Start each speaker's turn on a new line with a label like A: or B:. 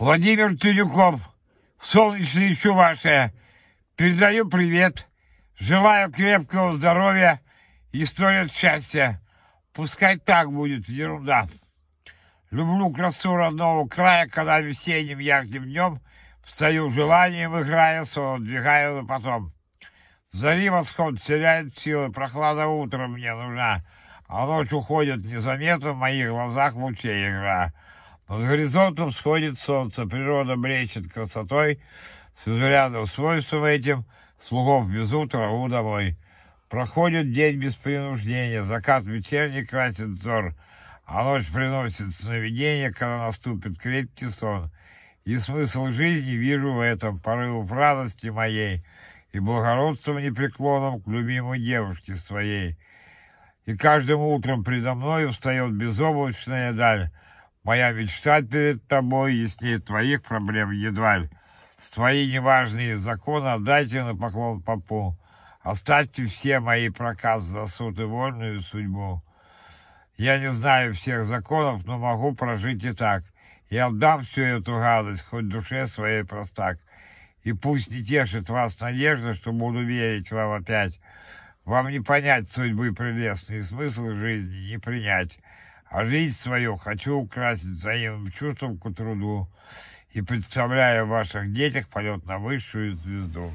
A: Владимир Тюдюков, солнечная Чувашия, передаю привет, желаю крепкого здоровья и сто лет счастья. Пускай так будет, ерунда. Люблю красу родного края, когда весенним ярким днем встаю желанием, играя, двигаю на потом. Зари восход теряет силы, прохлада утром мне нужна, а ночь уходит незаметно, в моих глазах лучей игра. Под горизонтом сходит солнце, природа блещет красотой, с взглядом свойством этим, слугов лугов внизу траву домой. Проходит день без принуждения, закат вечерний красит взор, а ночь приносит сновидение, когда наступит крепкий сон. И смысл жизни вижу в этом, порыву в радости моей и благородством непреклонным к любимой девушке своей. И каждым утром предо мною встает безоблачная даль, Моя мечта перед тобой яснее твоих проблем едва ли. Свои неважные законы отдайте на поклон попу. Оставьте все мои проказы за суд и вольную судьбу. Я не знаю всех законов, но могу прожить и так. Я отдам всю эту гадость, хоть душе своей простак. И пусть не тешит вас надежда, что буду верить вам опять. Вам не понять судьбы прелестный, смысл жизни не принять а жизнь свою хочу украсить взаимным чувством к труду и представляю в ваших детях полет на высшую звезду.